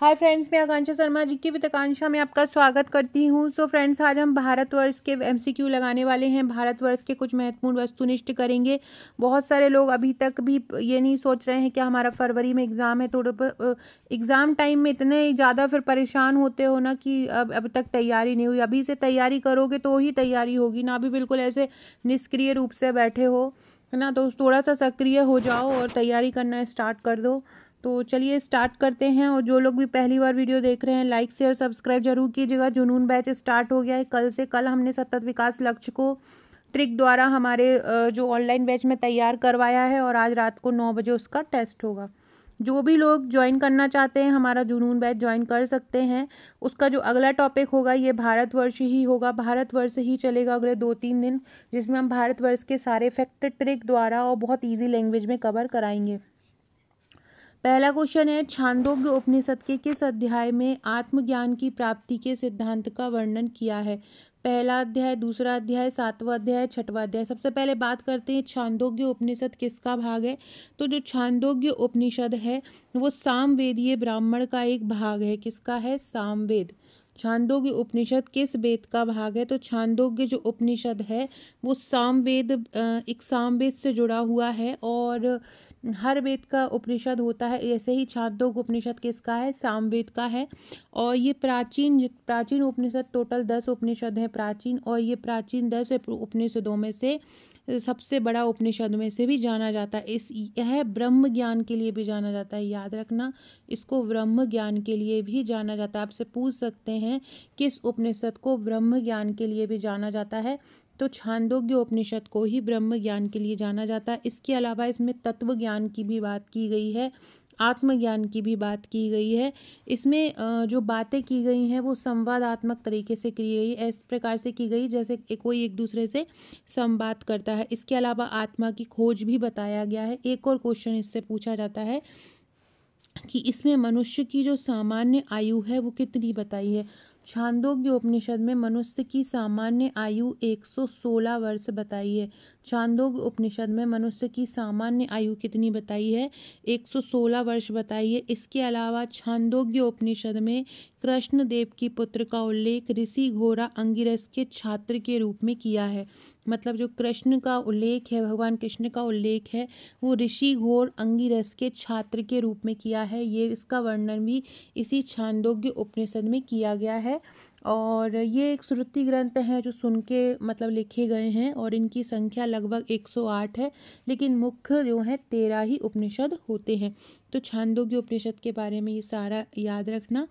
hi friends मैं आकांक्षा शर्मा जी की वित्तकांक्षा में आपका स्वागत करती हूँ सो फ्रेंड्स आज हम भारतवर्ष के एमसीक्यू लगाने वाले हैं भारतवर्ष के कुछ महत्वपूर्ण वस्तुनिष्ठ करेंगे बहुत सारे लोग अभी तक भी ये नहीं सोच रहे हैं कि हमारा फरवरी में एग्ज़ाम है थोड़ा एग्ज़ाम टाइम में इतने ज़्यादा फिर परेशान होते हो ना कि अब अब तक तैयारी नहीं हुई अभी से तैयारी करोगे तो ही तैयारी होगी ना अभी बिल्कुल ऐसे निष्क्रिय रूप से बैठे हो है ना तो थोड़ा सा सक्रिय हो जाओ और तैयारी करना स्टार्ट कर दो तो चलिए स्टार्ट करते हैं और जो लोग भी पहली बार वीडियो देख रहे हैं लाइक शेयर सब्सक्राइब जरूर कीजिएगा जुनून बैच स्टार्ट हो गया है कल से कल हमने सतत विकास लक्ष्य को ट्रिक द्वारा हमारे जो ऑनलाइन बैच में तैयार करवाया है और आज रात को नौ बजे उसका टेस्ट होगा जो भी लोग ज्वाइन करना चाहते हैं हमारा जुनून बैच ज्वाइन कर सकते हैं उसका जो अगला टॉपिक होगा ये भारतवर्ष ही होगा भारतवर्ष ही चलेगा अगले दो तीन दिन जिसमें हम भारतवर्ष के सारे फैक्ट ट्रिक द्वारा और बहुत ईजी लैंग्वेज में कवर कराएंगे पहला क्वेश्चन है छांदोग्य उपनिषद के किस अध्याय में आत्मज्ञान की प्राप्ति के सिद्धांत का वर्णन किया है पहला अध्याय दूसरा अध्याय सातवां अध्याय छठवां अध्याय सबसे पहले बात करते हैं छांदोग्य उपनिषद किसका भाग है तो जो छांदोग्य उपनिषद है वो सामवेदीय ब्राह्मण का एक भाग है किसका है सामवेद छांदोग्य उपनिषद किस वेद का भाग है तो छांदोग्य जो उपनिषद है वो सामवेद एक सामवेद से जुड़ा हुआ है और हर वेद का उपनिषद होता है ऐसे ही को उपनिषद किसका है सामवेद का है और ये प्राचीन प्राचीन उपनिषद टोटल दस उपनिषद हैं प्राचीन और ये प्राचीन दस उपनिषदों में से सबसे बड़ा उपनिषद में से भी जाना जाता है इस यह ब्रह्म ज्ञान के लिए भी जाना जाता है याद रखना इसको ब्रह्म ज्ञान के लिए भी जाना जाता है आपसे पूछ सकते हैं किस उपनिषद को ब्रह्म ज्ञान के लिए भी जाना जाता है तो छांदोग्य उपनिषद को ही ब्रह्म ज्ञान के लिए जाना जाता है इसके अलावा इसमें तत्व ज्ञान की भी बात की गई है आत्मज्ञान की भी बात की गई है इसमें जो बातें की गई हैं वो संवादात्मक तरीके से की गई ऐसे प्रकार से की गई जैसे कोई एक दूसरे से संवाद करता है इसके अलावा आत्मा की खोज भी बताया गया है एक और क्वेश्चन इससे पूछा जाता है कि इसमें मनुष्य की जो सामान्य आयु है वो कितनी बताई है छांदोग्य उपनिषद में मनुष्य की सामान्य आयु 116 वर्ष बताई है छांदोग्य उपनिषद में मनुष्य की सामान्य आयु कितनी बताई है 116 वर्ष बताई है इसके अलावा छांदोग्य उपनिषद में कृष्ण देव की पुत्र का उल्लेख ऋषि घोरा अंगिरस के छात्र के रूप में किया है मतलब जो कृष्ण का उल्लेख है भगवान कृष्ण का उल्लेख है वो ऋषि घोर अंगिरस के छात्र के रूप में किया है ये इसका वर्णन भी इसी छांदोग्य उपनिषद में किया गया है और ये एक श्रुति ग्रंथ हैं जो सुन के मतलब लिखे गए हैं और इनकी संख्या लगभग 108 है लेकिन मुख्य जो है तेरह ही उपनिषद होते हैं तो छांदोग्य उपनिषद के बारे में ये सारा याद रखना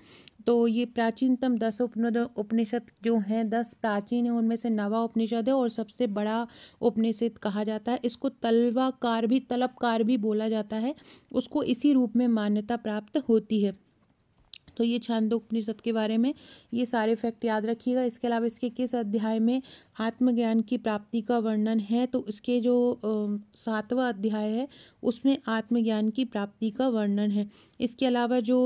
तो ये प्राचीनतम दस उपनिषद जो हैं दस प्राचीन हैं उनमें से नवा उपनिषद है और सबसे बड़ा उपनिषद कहा जाता है इसको तलवाकार भी तलबकार भी बोला जाता है उसको इसी रूप में मान्यता प्राप्त होती है तो ये छांदोपनिषद के बारे में ये सारे फैक्ट याद रखिएगा इसके अलावा इसके किस अध्याय में आत्मज्ञान की प्राप्ति का वर्णन है तो इसके जो सातवां अध्याय है उसमें आत्मज्ञान की प्राप्ति का वर्णन है इसके अलावा जो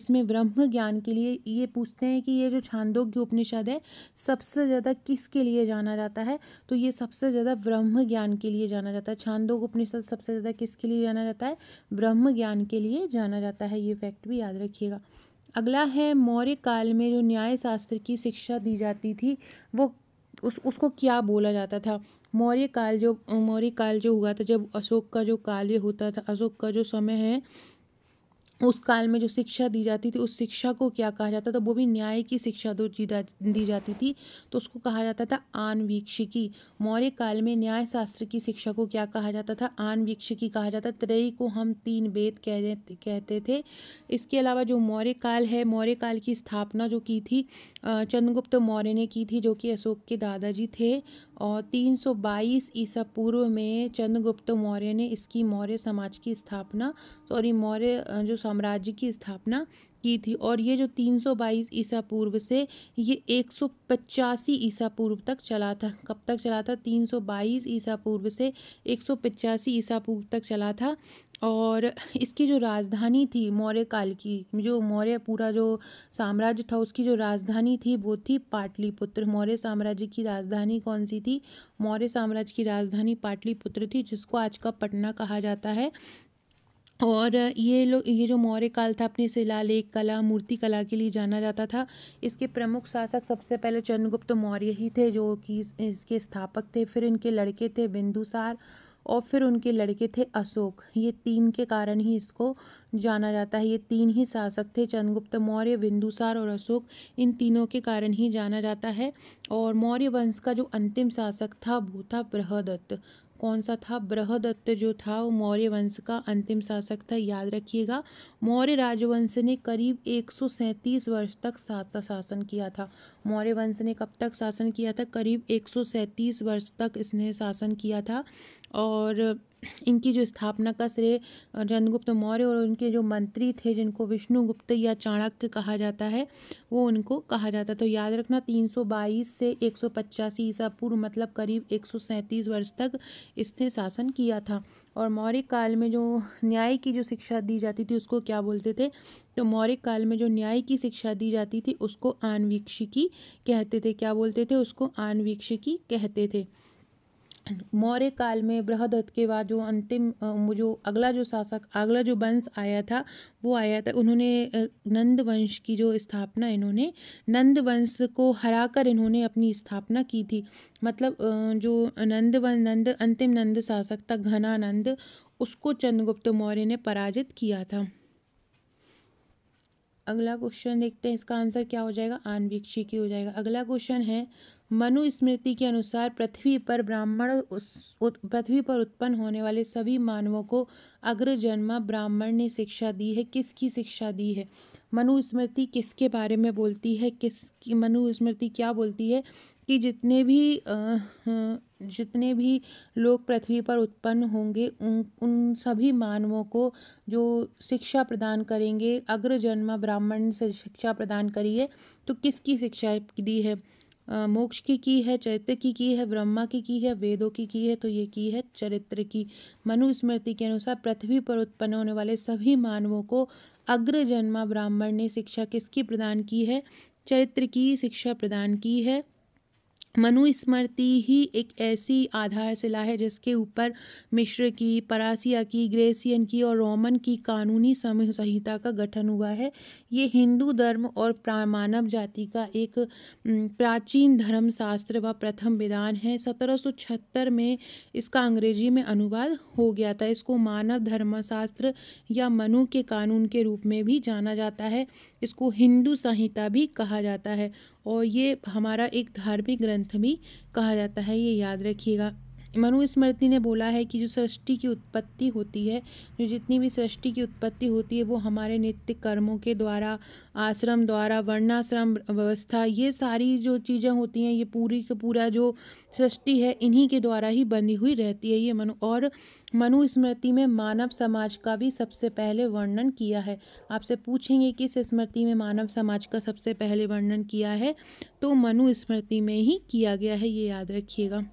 इसमें ब्रह्म ज्ञान के लिए ये पूछते हैं कि ये जो छांदोग्य उपनिषद है सबसे ज़्यादा किसके लिए जाना जाता है तो ये सबसे ज़्यादा ब्रह्म ज्ञान के लिए जाना जाता है छांदोग उपनिषद सबसे ज़्यादा किसके लिए जाना जाता है ब्रह्म ज्ञान के लिए जाना जाता है ये फैक्ट भी याद रखिएगा अगला है मौर्य काल में जो न्याय शास्त्र की शिक्षा दी जाती थी वो उस उसको क्या बोला जाता था मौर्य काल जो मौर्य काल जो हुआ था जब अशोक का जो काल होता था अशोक का जो समय है उस काल में जो शिक्षा दी जाती थी उस शिक्षा को क्या कहा जाता था वो भी न्याय की शिक्षा दो दी जाती थी तो उसको कहा जाता था आनवीक्षिकी मौर्य काल में न्याय शास्त्र की शिक्षा को क्या कहा जाता था आनवीक्षिकी कहा जाता त्रयी को हम तीन वेद कह कहते थे इसके अलावा जो मौर्य काल है मौर्य काल की स्थापना जो की थी चंद्रगुप्त मौर्य ने की थी जो कि अशोक के दादाजी थे और 322 ईसा पूर्व में चंद्रगुप्त मौर्य ने इसकी मौर्य समाज की स्थापना सॉरी मौर्य जो साम्राज्य की स्थापना की थी और ये जो 322 ईसा पूर्व से ये एक ईसा पूर्व तक चला था कब तक चला था 322 ईसा पूर्व से एक ईसा पूर्व तक चला था और इसकी जो राजधानी थी मौर्य काल की जो मौर्य पूरा जो साम्राज्य था उसकी जो राजधानी थी वो थी पाटलिपुत्र मौर्य साम्राज्य की राजधानी कौन सी थी मौर्य साम्राज्य की राजधानी पाटलिपुत्र थी जिसको आज का पटना कहा जाता है और ये लोग ये जो मौर्य काल था अपनी शिलालेख कला मूर्ति कला के लिए जाना जाता था इसके प्रमुख शासक सबसे पहले चंद्रगुप्त मौर्य ही थे जो कि इसके स्थापक थे फिर इनके लड़के थे बिंदुसार और फिर उनके लड़के थे अशोक ये तीन के कारण ही इसको जाना जाता है ये तीन ही शासक थे चंद्रगुप्त मौर्य बिंदुसार और अशोक इन तीनों के कारण ही जाना जाता है और मौर्य वंश का जो अंतिम शासक था वो था बृहदत्त कौन सा था बृहदत्त जो था वो मौर्य वंश का अंतिम शासक था याद रखिएगा मौर्य राजवंश ने करीब 137 वर्ष तक सातवा शासन किया था मौर्य वंश ने कब तक शासन किया था करीब 137 वर्ष तक इसने शासन किया था और इनकी जो स्थापना का श्रेय चंद्रगुप्त मौर्य और उनके जो मंत्री थे जिनको विष्णुगुप्त या चाणक्य कहा जाता है वो उनको कहा जाता है तो याद रखना 322 से एक सौ ईसा पूर्व मतलब करीब एक सौ सैंतीस वर्ष तक इसने शासन किया था और मौर्य काल में जो न्याय की जो शिक्षा दी जाती थी उसको क्या बोलते थे तो मौर्य काल में जो न्याय की शिक्षा दी जाती थी उसको आनवीक्षिकी कहते थे क्या बोलते थे उसको आनवीक्षिकी कहते थे मौर्य काल में बृहदत्त के बाद जो अंतिम जो अगला जो शासक अगला जो वंश आया था वो आया था उन्होंने नंद वंश की जो स्थापना इन्होंने नंद वंश को हराकर इन्होंने अपनी स्थापना की थी मतलब जो नंद वंश नंद अंतिम नंद शासक था घनानंद उसको चंद्रगुप्त मौर्य ने पराजित किया था अगला क्वेश्चन देखते हैं इसका आंसर क्या हो जाएगा आनवीक्षी की हो जाएगा अगला क्वेश्चन है मनुस्मृति के अनुसार पृथ्वी पर ब्राह्मण पृथ्वी पर उत्पन्न होने वाले सभी मानवों को अग्रजन्मा ब्राह्मण ने शिक्षा दी है किसकी शिक्षा दी है मनुस्मृति किसके बारे में बोलती है किसकी मनुस्मृति क्या बोलती है कि जितने भी जितने भी लोग पृथ्वी पर उत्पन्न होंगे उन उन सभी मानवों को जो शिक्षा प्रदान करेंगे अग्रजन्मा ब्राह्मण से शिक्षा प्रदान करी है तो किसकी शिक्षा दी है मोक्ष की की है चरित्र की की है ब्रह्मा की की है वेदों की की है तो ये की है चरित्र की मनुस्मृति के अनुसार पृथ्वी पर उत्पन्न होने वाले सभी मानवों को अग्र जन्मा ब्राह्मण ने शिक्षा किसकी प्रदान की है चरित्र की शिक्षा प्रदान की है मनुस्मृति ही एक ऐसी आधारशिला है जिसके ऊपर मिश्र की परासिया की ग्रेसियन की और रोमन की कानूनी समूह संहिता का गठन हुआ है ये हिंदू धर्म और मानव जाति का एक प्राचीन धर्मशास्त्र व प्रथम विधान है 1776 में इसका अंग्रेजी में अनुवाद हो गया था इसको मानव धर्मशास्त्र या मनु के कानून के रूप में भी जाना जाता है इसको हिंदू संहिता भी कहा जाता है और ये हमारा एक धार्मिक ग्रंथ भी कहा जाता है ये याद रखिएगा मनुस्मृति ने बोला है कि जो सृष्टि की उत्पत्ति होती है जो जितनी भी सृष्टि की उत्पत्ति होती है वो हमारे नित्य कर्मों के द्वारा आश्रम द्वारा वर्णाश्रम व्यवस्था ये सारी जो चीज़ें होती हैं ये पूरी का पूरा जो सृष्टि है इन्हीं के द्वारा ही बनी हुई रहती है ये मनु और मनुस्मृति में मानव समाज का भी सबसे पहले वर्णन किया है आपसे पूछेंगे किस स्मृति में मानव समाज का सबसे पहले वर्णन किया है तो मनुस्मृति में ही किया गया है ये याद रखिएगा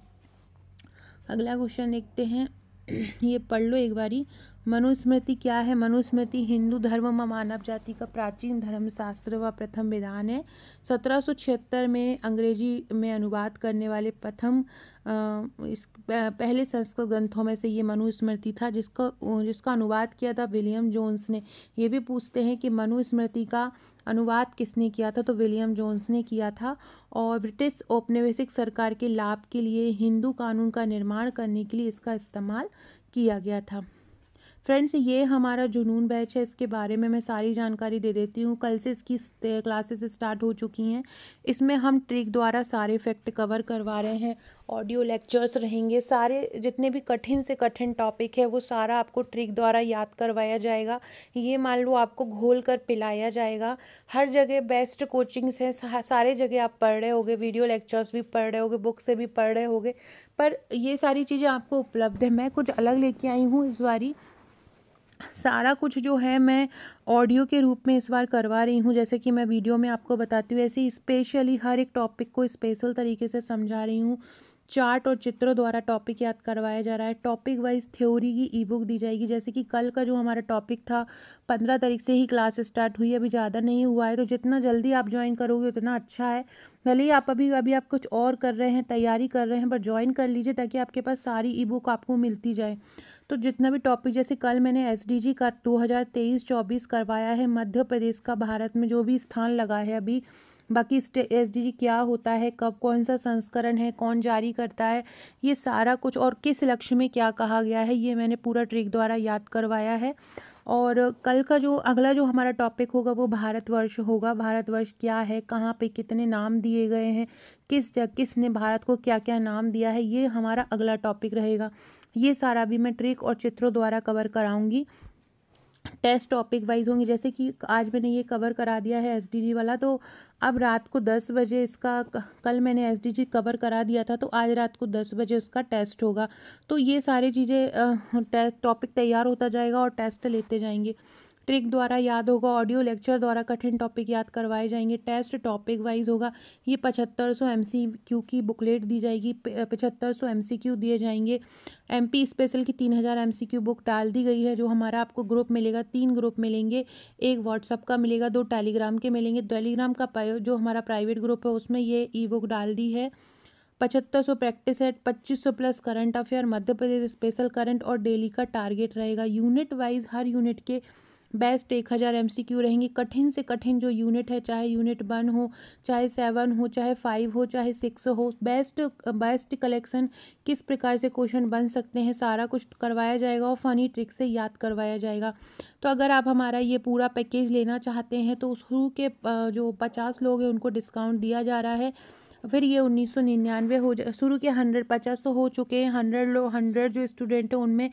अगला क्वेश्चन देखते हैं ये पढ़ लो एक बारी मनुस्मृति क्या है मनुस्मृति हिंदू धर्म व मानव जाति का प्राचीन धर्मशास्त्र व प्रथम विधान है सत्रह में अंग्रेजी में अनुवाद करने वाले प्रथम इस पहले संस्कृत ग्रंथों में से ये मनुस्मृति था जिसको जिसका अनुवाद किया था विलियम जोन्स ने ये भी पूछते हैं कि मनुस्मृति का अनुवाद किसने किया था तो विलियम जोन्स ने किया था और ब्रिटिश औपनिवेशिक सरकार के लाभ के लिए हिंदू कानून का निर्माण करने के लिए इसका इस्तेमाल किया गया था फ्रेंड्स ये हमारा जुनून बैच है इसके बारे में मैं सारी जानकारी दे देती हूँ कल से इसकी क्लासेस स्टार्ट हो चुकी हैं इसमें हम ट्रिक द्वारा सारे फैक्ट कवर करवा रहे हैं ऑडियो लेक्चर्स रहेंगे सारे जितने भी कठिन से कठिन टॉपिक है वो सारा आपको ट्रिक द्वारा याद करवाया जाएगा ये मान लो आपको घोल कर पिलाया जाएगा हर जगह बेस्ट कोचिंग्स हैं सारे जगह आप पढ़ रहे होगे वीडियो लेक्चर्स भी पढ़ रहे होगे बुक से भी पढ़ रहे होगे पर ये सारी चीज़ें आपको उपलब्ध है मैं कुछ अलग लेके आई हूँ इस बारी सारा कुछ जो है मैं ऑडियो के रूप में इस बार करवा रही हूँ जैसे कि मैं वीडियो में आपको बताती हूँ ऐसे स्पेशली हर एक टॉपिक को स्पेशल तरीके से समझा रही हूँ चार्ट और चित्रों द्वारा टॉपिक याद करवाया जा रहा है टॉपिक वाइज थ्योरी की ई बुक दी जाएगी जैसे कि कल का जो हमारा टॉपिक था पंद्रह तारीख से ही क्लास स्टार्ट हुई अभी ज़्यादा नहीं हुआ है तो जितना जल्दी आप ज्वाइन करोगे उतना अच्छा है भले ही आप अभी अभी आप कुछ और कर रहे हैं तैयारी कर रहे हैं पर ज्वाइन कर लीजिए ताकि आपके पास सारी ई बुक आपको मिलती जाए तो जितना भी टॉपिक जैसे कल मैंने एस डी जी का दो हज़ार तेईस चौबीस करवाया है मध्य प्रदेश का भारत में जो भी स्थान लगा है अभी बाकी एस डी क्या होता है कब कौन सा संस्करण है कौन जारी करता है ये सारा कुछ और किस लक्ष्य में क्या कहा गया है ये मैंने पूरा ट्रिक द्वारा याद करवाया है और कल का जो अगला जो हमारा टॉपिक होगा वो भारतवर्ष होगा भारतवर्ष क्या है कहाँ पे कितने नाम दिए गए हैं किस जगह किसने भारत को क्या क्या नाम दिया है ये हमारा अगला टॉपिक रहेगा ये सारा भी मैं ट्रिक और चित्रों द्वारा कवर कराऊंगी टेस्ट टॉपिक वाइज होंगे जैसे कि आज मैंने ये कवर करा दिया है एसडीजी वाला तो अब रात को दस बजे इसका कल मैंने एसडीजी कवर करा दिया था तो आज रात को दस बजे उसका टेस्ट होगा तो ये सारी चीज़ें टॉपिक तैयार होता जाएगा और टेस्ट लेते जाएंगे ट्रिक द्वारा याद होगा ऑडियो लेक्चर द्वारा कठिन टॉपिक याद करवाए जाएंगे टेस्ट टॉपिक वाइज होगा ये पचहत्तर सौ एम सी क्यू की बुकलेट दी जाएगी पचहत्तर सौ एम सी क्यू दिए जाएंगे एम पी स्पेशल की तीन हज़ार एम सी क्यू बुक डाल दी गई है जो हमारा आपको ग्रुप मिलेगा तीन ग्रुप मिलेंगे एक व्हाट्सअप का मिलेगा दो टेलीग्राम के मिलेंगे टेलीग्राम का जो हमारा प्राइवेट ग्रुप है उसमें ये ई बुक डाल दी है पचहत्तर सौ प्रैक्टिस सेट पच्चीस सौ plus current affair Madhya Pradesh special current और डेली का टारगेट रहेगा यूनिट वाइज हर यूनिट के बेस्ट एक हज़ार एम रहेंगी कठिन से कठिन जो यूनिट है चाहे यूनिट वन हो चाहे सेवन हो चाहे फाइव हो चाहे सिक्स हो बेस्ट बेस्ट कलेक्शन किस प्रकार से क्वेश्चन बन सकते हैं सारा कुछ करवाया जाएगा और फ़नी ट्रिक से याद करवाया जाएगा तो अगर आप हमारा ये पूरा पैकेज लेना चाहते हैं तो शुरू के जो पचास लोग हैं उनको डिस्काउंट दिया जा रहा है फिर ये उन्नीस सौ निन्यानवे हो जा शुरू के हंड्रेड पचास तो हो चुके हैं हंड्रेड लोग हंड्रेड जो स्टूडेंट हैं उनमें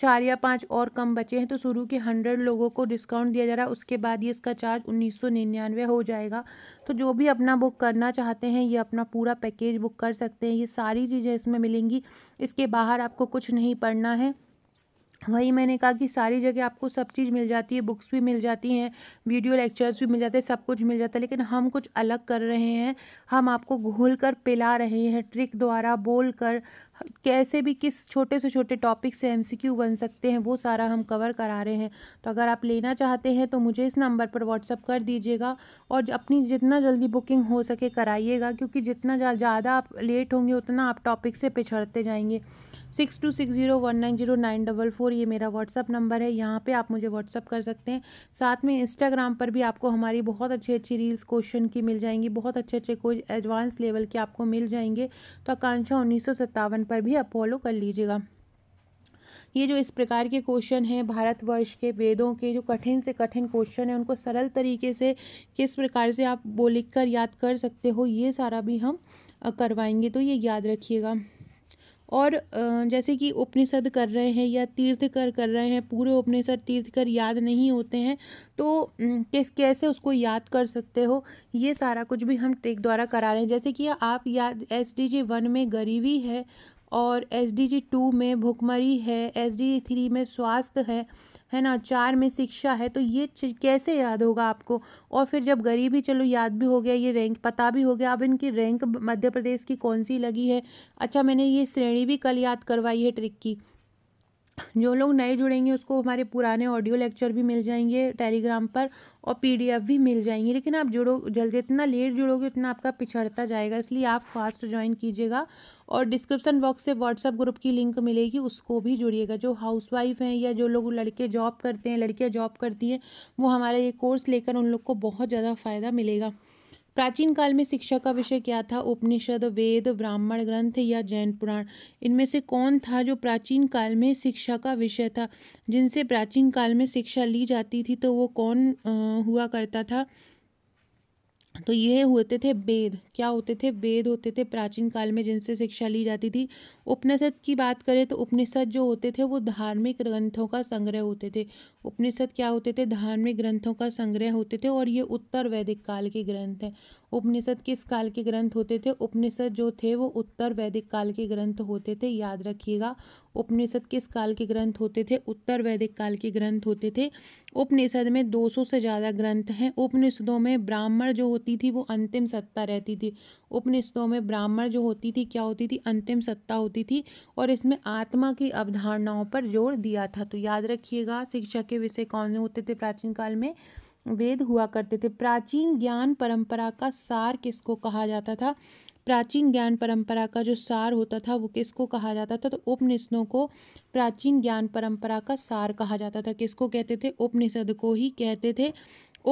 चार या पाँच और कम बचे हैं तो शुरू के हंड्रेड लोगों को डिस्काउंट दिया जा रहा है उसके बाद ये इसका चार्ज उन्नीस सौ निन्यानवे हो जाएगा तो जो भी अपना बुक करना चाहते हैं ये अपना पूरा पैकेज बुक कर सकते हैं ये सारी चीज़ें इसमें मिलेंगी इसके बाहर आपको कुछ नहीं पढ़ना है वही मैंने कहा कि सारी जगह आपको सब चीज़ मिल जाती है बुक्स भी मिल जाती हैं वीडियो लेक्चर्स भी मिल जाते हैं सब कुछ मिल जाता है लेकिन हम कुछ अलग कर रहे हैं हम आपको घोल कर पिला रहे हैं ट्रिक द्वारा बोल कर कैसे भी किस छोटे से छोटे टॉपिक से एमसीक्यू बन सकते हैं वो सारा हम कवर करा रहे हैं तो अगर आप लेना चाहते हैं तो मुझे इस नंबर पर व्हाट्सअप कर दीजिएगा और अपनी जितना जल्दी बुकिंग हो सके कराइएगा क्योंकि जितना ज़्यादा आप लेट होंगे उतना आप टॉपिक से पिछड़ते जाएंगे six two six zero one nine zero nine double four ये मेरा व्हाट्सअप नंबर है यहाँ पे आप मुझे व्हाट्सअप कर सकते हैं साथ में इंस्टाग्राम पर भी आपको हमारी बहुत अच्छी अच्छी रील्स क्वेश्चन की मिल जाएंगी बहुत अच्छे अच्छे कोई एडवांस लेवल के आपको मिल जाएंगे तो आकांक्षा उन्नीस सौ सत्तावन पर भी आप फॉलो कर लीजिएगा ये जो इस प्रकार के क्वेश्चन हैं भारतवर्ष के वेदों के जो कठिन से कठिन क्वेश्चन हैं उनको सरल तरीके से किस प्रकार से आप वो लिख कर याद कर सकते हो ये सारा भी हम करवाएंगे तो ये याद रखिएगा और जैसे कि उपनिषद कर रहे हैं या तीर्थ कर कर रहे हैं पूरे उपनिषद तीर्थ कर याद नहीं होते हैं तो किस कैसे उसको याद कर सकते हो ये सारा कुछ भी हम ट्रिक द्वारा करा रहे हैं जैसे कि आप याद एस डी जी वन में गरीबी है और एस डी जी टू में भुखमरी है एस डी जी थ्री में स्वास्थ्य है है ना चार में शिक्षा है तो ये कैसे याद होगा आपको और फिर जब गरीबी चलो याद भी हो गया ये रैंक पता भी हो गया अब इनकी रैंक मध्य प्रदेश की कौन सी लगी है अच्छा मैंने ये श्रेणी भी कल याद करवाई है ट्रिक की जो लोग नए जुड़ेंगे उसको हमारे पुराने ऑडियो लेक्चर भी मिल जाएंगे टेलीग्राम पर और पीडीएफ भी मिल जाएंगे लेकिन आप जुड़ो जल्द जितना लेट जुड़ोगे उतना आपका पिछड़ता जाएगा इसलिए आप फास्ट ज्वाइन कीजिएगा और डिस्क्रिप्सन बॉक्स से व्हाट्सअप ग्रुप की लिंक मिलेगी उसको भी जुड़िएगा जो वाइफ हैं या जो लोग लड़के जॉब करते हैं लड़कियाँ जॉब करती हैं वो हमारा ये कोर्स लेकर उन लोग को बहुत ज़्यादा फ़ायदा मिलेगा प्राचीन काल में शिक्षा का विषय क्या था उपनिषद वेद ब्राह्मण ग्रंथ या जैन पुराण इनमें से कौन था जो प्राचीन काल में शिक्षा का विषय था जिनसे प्राचीन काल में शिक्षा ली जाती थी तो वो कौन हुआ करता था तो ये होते थे वेद क्या होते थे वेद होते थे प्राचीन काल में जिनसे शिक्षा ली जाती थी उपनिषद की बात करें तो उपनिषद जो होते थे वो धार्मिक ग्रंथों का संग्रह होते थे उपनिषद क्या होते थे धार्मिक ग्रंथों का संग्रह होते थे और ये उत्तर वैदिक काल के ग्रंथ हैं उपनिषद किस काल के ग्रंथ होते थे उपनिषद जो थे वो उत्तर वैदिक काल के ग्रंथ होते थे याद रखिएगा उपनिषद किस काल के ग्रंथ होते थे उत्तर वैदिक काल के ग्रंथ होते थे उपनिषद में 200 से ज़्यादा ग्रंथ हैं उपनिषदों में ब्राह्मण जो होती थी वो अंतिम सत्ता रहती थी उपनिषदों में ब्राह्मण जो होती थी क्या होती थी अंतिम सत्ता होती थी और इसमें आत्मा की अवधारणाओं पर जोर दिया था तो याद रखिएगा शिक्षा के विषय कौन से होते थे प्राचीन काल में वेद हुआ करते थे प्राचीन ज्ञान परंपरा का सार किसको कहा जाता था प्राचीन ज्ञान परंपरा का जो सार होता था वो किसको कहा जाता था तो उपनिषदों को प्राचीन ज्ञान परंपरा का सार कहा जाता था किसको कहते थे उपनिषद को ही कहते थे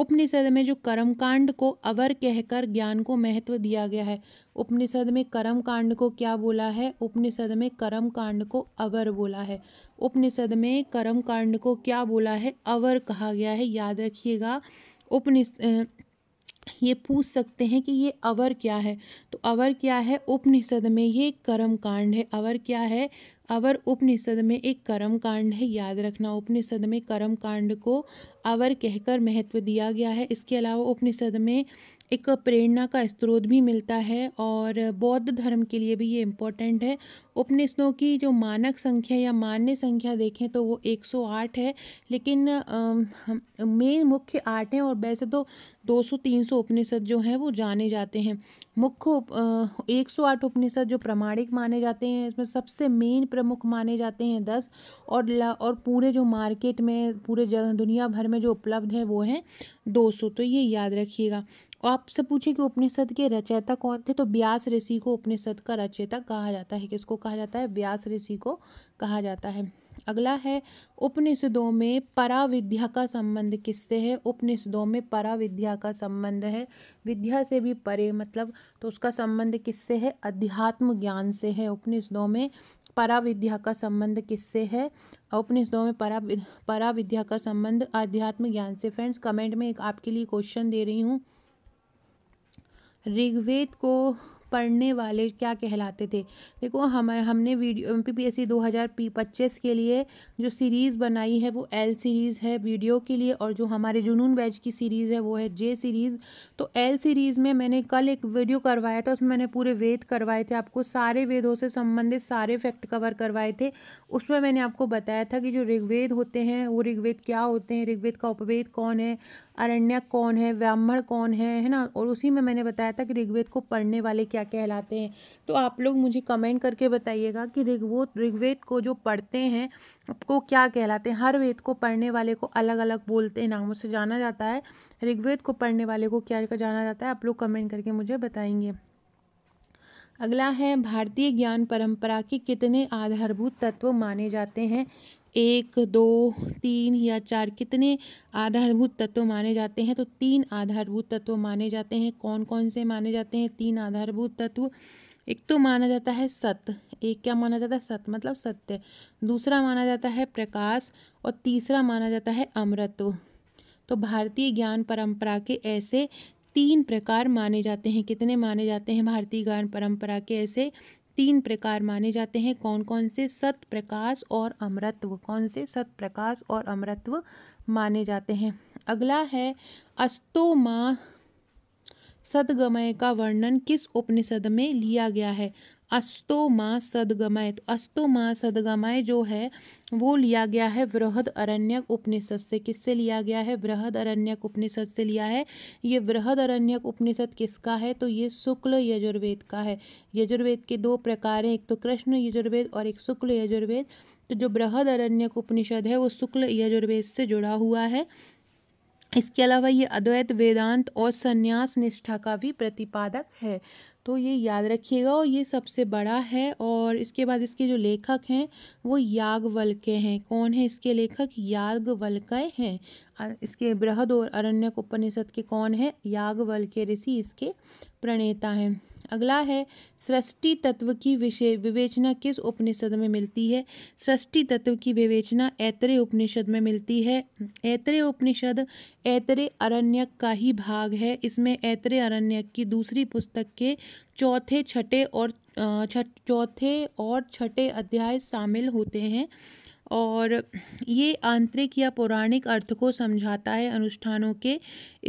उपनिषद में जो कर्मकांड को अवर कहकर ज्ञान को महत्व दिया गया है उपनिषद में कर्म कांड को क्या बोला है उपनिषद में कर्म कांड को अवर बोला है उपनिषद में कर्म कांड को क्या बोला है अवर कहा गया है याद रखिएगा उपनिष ये पूछ सकते हैं कि ये अवर क्या है तो अवर क्या है उपनिषद में ये एक कर्म कांड है अवर क्या है अवर उपनिषद में एक कर्म कांड है याद रखना उपनिषद में कर्म कांड को आवर कहकर महत्व दिया गया है इसके अलावा उपनिषद में एक प्रेरणा का स्रोत भी मिलता है और बौद्ध धर्म के लिए भी ये इम्पोर्टेंट है उपनिषदों की जो मानक संख्या या मान्य संख्या देखें तो वो 108 है लेकिन मेन मुख्य आठ हैं और वैसे तो 200-300 उपनिषद जो हैं वो जाने जाते हैं मुख्य एक सौ आठ उपनिषद जो प्रमाणिक माने जाते हैं इसमें सबसे मेन प्रमुख माने जाते हैं दस और और पूरे जो मार्केट में पूरे जगह दुनिया भर में जो उपलब्ध है वो है 200 तो ये याद रखिएगा और आपसे पूछे कि उपनिषद के रचयिता कौन थे तो व्यास ऋषि को उपनिषद का रचयिता कहा जाता है किसको कहा जाता है व्यास ऋषि को कहा जाता है अगला है उपनिषदों में पराविद्या का संबंध किससे है उपनिषदों में पराविद्या का संबंध है विद्या से भी परे मतलब तो उसका संबंध किससे है अध्यात्म ज्ञान से है उपनिषदों में पराविद्या का संबंध किससे है उपनिषदों में परा पराविद्या का संबंध आध्यात्म ज्ञान से फ्रेंड्स कमेंट में एक आपके लिए क्वेश्चन दे रही हूँ ऋग्वेद को पढ़ने वाले क्या कहलाते थे देखो हम हमने video M P P S C दो हज़ार पच्चीस के लिए जो सीरीज़ बनाई है वो एल सीरीज़ है वीडियो के लिए और जो हमारे जुनून बैच की सीरीज़ है वो है जे सीरीज़ तो एल सीरीज़ में मैंने कल एक वीडियो करवाया था उसमें मैंने पूरे वेद करवाए थे आपको सारे वेदों से संबंधित सारे फैक्ट कवर करवाए थे उसमें मैंने आपको बताया था कि जो ऋग्वेद होते हैं वो ऋग्वेद क्या होते हैं ऋग्वेद का उपवेद कौन है अरण्यक कौन है ब्राह्मण कौन है है ना और उसी में मैंने बताया था कि ऋग्वेद को पढ़ने वाले क्या क्या कहलाते हैं तो आप लोग मुझे कमेंट करके बताइएगा कि वो ऋग्वेद को जो पढ़ते हैं आपको क्या कहलाते हैं हर वेद को पढ़ने वाले को अलग अलग बोलते हैं नामों से जाना जाता है ऋग्वेद को पढ़ने वाले को क्या जाना जाता है आप लोग कमेंट करके मुझे बताएंगे अगला है भारतीय ज्ञान परंपरा के कितने आधारभूत तत्व माने जाते हैं एक दो तीन या चार कितने आधारभूत तत्व माने जाते हैं तो तीन आधारभूत तत्व माने जाते हैं कौन कौन से माने जाते हैं तीन आधारभूत तत्व एक तो माना जाता है सत एक क्या माना जाता है सत मतलब सत्य दूसरा माना जाता है प्रकाश और तीसरा माना जाता है अमृतत्व तो भारतीय ज्ञान परंपरा के ऐसे तीन प्रकार माने जाते हैं कितने माने जाते हैं भारतीय ज्ञान परंपरा के ऐसे तीन प्रकार माने जाते हैं कौन कौन से सत प्रकाश और अमृतत्व कौन से सत प्रकाश और अमृतत्व माने जाते हैं अगला है अस्तोमा सदगमय का वर्णन किस उपनिषद में लिया गया है अस्तो माँ सदगमय तो अस्तो माँ सदगमय जो है वो लिया गया है वृहद अरण्यक उपनिषद से किससे लिया गया है वृहद अरण्यक उपनिषद से लिया है ये वृहद अरण्यक उपनिषद किसका है तो ये शुक्ल यजुर्वेद का है यजुर्वेद के दो प्रकार हैं एक तो कृष्ण यजुर्वेद और एक शुक्ल यजुर्वेद तो जो बृहद अरण्यक उपनिषद है वो शुक्ल यजुर्वेद से जुड़ा हुआ है इसके अलावा ये अद्वैत वेदांत और संन्यास निष्ठा का भी प्रतिपादक है तो ये याद रखिएगा और ये सबसे बड़ा है और इसके बाद इसके जो लेखक हैं वो यागवल्क्य हैं कौन है इसके लेखक यागवल्क्य हैं इसके बृहद और अरण्यक उपनिषद के कौन है यागवल्क्य ऋषि इसके प्रणेता हैं अगला है सृष्टि तत्व की विषय विवेचना किस उपनिषद में मिलती है सृष्टि तत्व की विवेचना ऐतरे उपनिषद में मिलती है ऐतरे उपनिषद ऐतरे अरण्यक का ही भाग है इसमें ऐतरे अरण्यक की दूसरी पुस्तक के चौथे छठे और चौथे और छठे अध्याय शामिल होते हैं और ये आंतरिक या पौराणिक अर्थ को समझाता है अनुष्ठानों के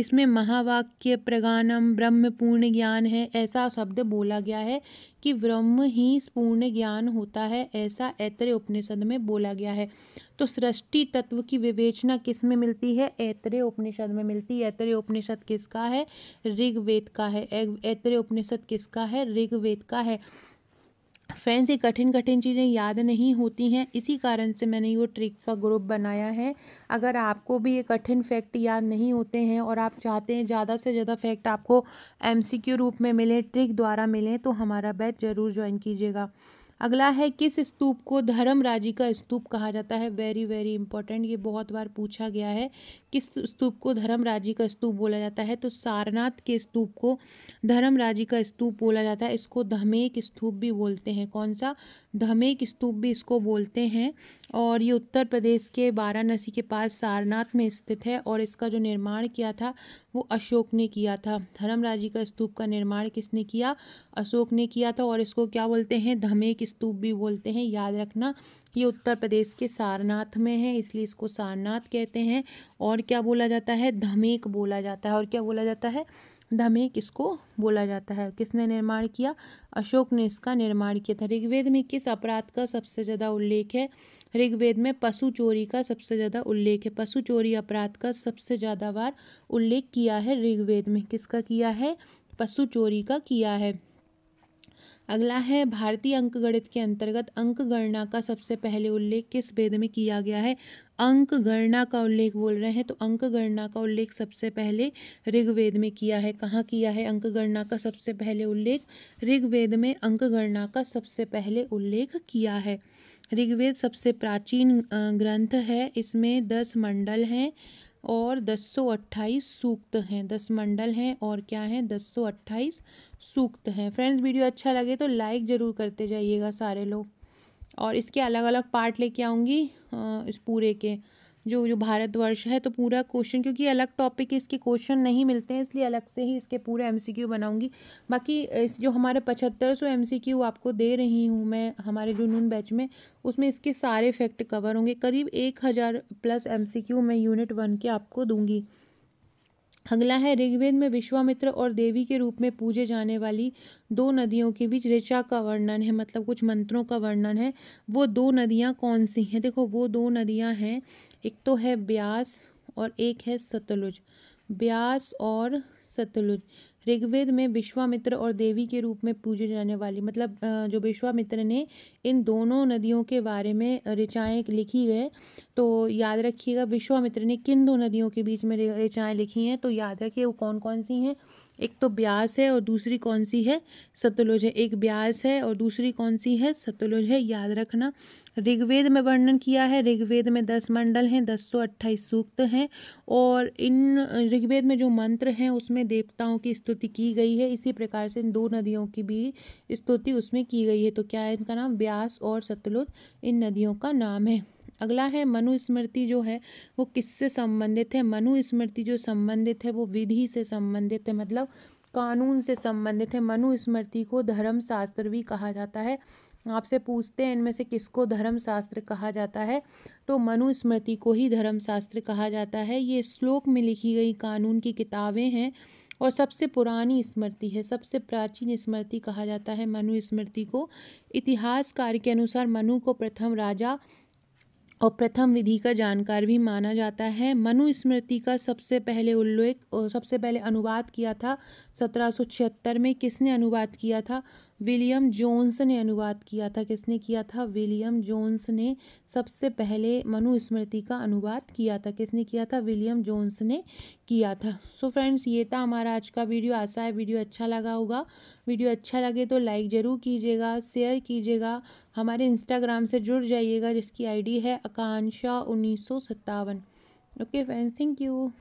इसमें महावाक्य प्रगानम ब्रह्म पूर्ण ज्ञान है ऐसा शब्द बोला गया है कि ब्रह्म ही पूर्ण ज्ञान होता है ऐसा ऐतरे उपनिषद में बोला गया है तो सृष्टि तत्व की विवेचना किस में मिलती है ऐतरे उपनिषद में मिलती है ऐतरे उपनिषद किसका है ऋग्वेद का है ऐतरे उपनिषद किसका है ऋग्वेद का है फ्रेंड्स ये कठिन कठिन चीज़ें याद नहीं होती हैं इसी कारण से मैंने ये ट्रिक का ग्रुप बनाया है अगर आपको भी ये कठिन फैक्ट याद नहीं होते हैं और आप चाहते हैं ज़्यादा से ज़्यादा फैक्ट आपको एमसीक्यू रूप में मिले ट्रिक द्वारा मिले तो हमारा बैच ज़रूर ज्वाइन कीजिएगा अगला है किस स्तूप को धर्मराजी का स्तूप कहा जाता है वेरी वेरी इंपॉर्टेंट ये बहुत बार पूछा गया है किस स्तूप को धर्मराजी का स्तूप बोला जाता है तो सारनाथ के स्तूप को धर्मराजी का स्तूप बोला जाता है इसको धमेक स्तूप भी बोलते हैं कौन सा धमेक स्तूप भी इसको बोलते हैं और ये उत्तर प्रदेश के वाराणसी के पास सारनाथ में स्थित है और इसका जो निर्माण किया था वो अशोक ने किया था धर्मराजी का स्तूप का निर्माण किसने किया अशोक ने किया था और इसको क्या बोलते हैं धमेक स्तूप भी बोलते हैं याद रखना ये उत्तर प्रदेश के सारनाथ में है इसलिए इसको सारनाथ कहते हैं और क्या बोला जाता है धमेक बोला जाता है और क्या बोला जाता है धमे किसको बोला जाता है किसने निर्माण किया अशोक ने इसका निर्माण किया था ऋग्वेद में किस अपराध का सबसे ज़्यादा उल्लेख है ऋग्वेद में पशु चोरी का सबसे ज़्यादा उल्लेख है पशु चोरी अपराध का सबसे ज़्यादा बार उल्लेख किया है ऋग्वेद में किसका किया है पशु चोरी का किया है अगला है भारतीय अंकगणित के अंतर्गत अंक गणना का सबसे पहले उल्लेख किस भेद में किया गया है अंक गणना का उल्लेख बोल रहे हैं तो अंक गणना का उल्लेख सबसे पहले ऋग्वेद में किया है कहाँ किया है अंक गणना का सबसे पहले उल्लेख ऋग्वेद में अंक गणना का सबसे पहले उल्लेख किया है ऋग्वेद सबसे प्राचीन ग्रंथ है इसमें दस मंडल हैं और दस सौ अट्ठाईस सूक्त हैं दस मंडल हैं और क्या हैं दस सौ अट्ठाईस सूक्त हैं फ्रेंड्स वीडियो अच्छा लगे तो लाइक ज़रूर करते जाइएगा सारे लोग और इसके अलग अलग पार्ट लेके आऊँगी इस पूरे के जो जो भारतवर्ष है तो पूरा क्वेश्चन क्योंकि अलग टॉपिक इसके क्वेश्चन नहीं मिलते हैं इसलिए अलग से ही इसके पूरे क्यू बनाऊंगी बाकी इस जो हमारे पचहत्तर सौ क्यू आपको दे रही हूँ मैं हमारे जो नून बैच में उसमें इसके सारे फैक्ट कवर होंगे करीब एक हज़ार प्लस क्यू मैं यूनिट वन के आपको दूंगी अगला है ऋग्वेद में विश्वामित्र और देवी के रूप में पूजे जाने वाली दो नदियों के बीच ऋचा का वर्णन है मतलब कुछ मंत्रों का वर्णन है वो दो नदियाँ कौन सी हैं देखो वो दो नदियाँ हैं एक तो है ब्यास और एक है सतलुज ब्यास और सतलुज ऋग्वेद में विश्वामित्र और देवी के रूप में पूजे जाने वाली मतलब जो विश्वामित्र ने इन दोनों नदियों के बारे में ऋचाएँ लिखी है तो याद रखिएगा विश्वामित्र ने किन दो नदियों के बीच में ऋचाएँ लिखी हैं तो याद रखिए वो कौन कौन सी हैं एक तो ब्यास है और दूसरी कौन सी है सतलुज है एक ब्यास है और दूसरी कौन सी है सतलुज है याद रखना ऋग्वेद में वर्णन किया है ऋग्वेद में दस मंडल हैं दस सौ अट्ठाईस सूक्त हैं और इन ऋग्वेद में जो मंत्र हैं उसमें देवताओं की स्तुति की गई है इसी प्रकार से इन दो नदियों की भी स्तुति उसमें की गई है तो क्या है इनका नाम ब्यास और सतलुज इन नदियों का नाम है अगला है मनुस्मृति जो है वो किससे संबंधित है मनुस्मृति जो संबंधित है वो विधि से संबंधित है मतलब कानून से संबंधित है मनुस्मृति को धर्मशास्त्र भी कहा जाता है आपसे पूछते हैं इनमें से किसको धर्मशास्त्र कहा जाता है तो मनुस्मृति को ही धर्मशास्त्र कहा जाता है ये श्लोक में लिखी गई कानून की किताबें हैं और सबसे पुरानी स्मृति है सबसे प्राचीन स्मृति कहा जाता है मनुस्मृति को इतिहासकार के अनुसार मनु को प्रथम राजा और प्रथम विधि का जानकार भी माना जाता है मनुस्मृति का सबसे पहले उल्लेख और सबसे पहले अनुवाद किया था सत्रह सौ छिहत्तर में किसने अनुवाद किया था विलियम जोन्स ने अनुवाद किया था किसने किया था विलियम जोन्स ने सबसे पहले मनुस्मृति का अनुवाद किया था किसने किया था विलियम जोन्स ने किया था सो so फ्रेंड्स ये था हमारा आज का वीडियो आशा है वीडियो अच्छा लगा होगा वीडियो अच्छा लगे तो लाइक ज़रूर कीजिएगा शेयर कीजिएगा हमारे इंस्टाग्राम से जुड़ जाइएगा जिसकी आई है आकांक्षा उन्नीस सौ सत्तावन ओके फ्रेंड्स थैंक यू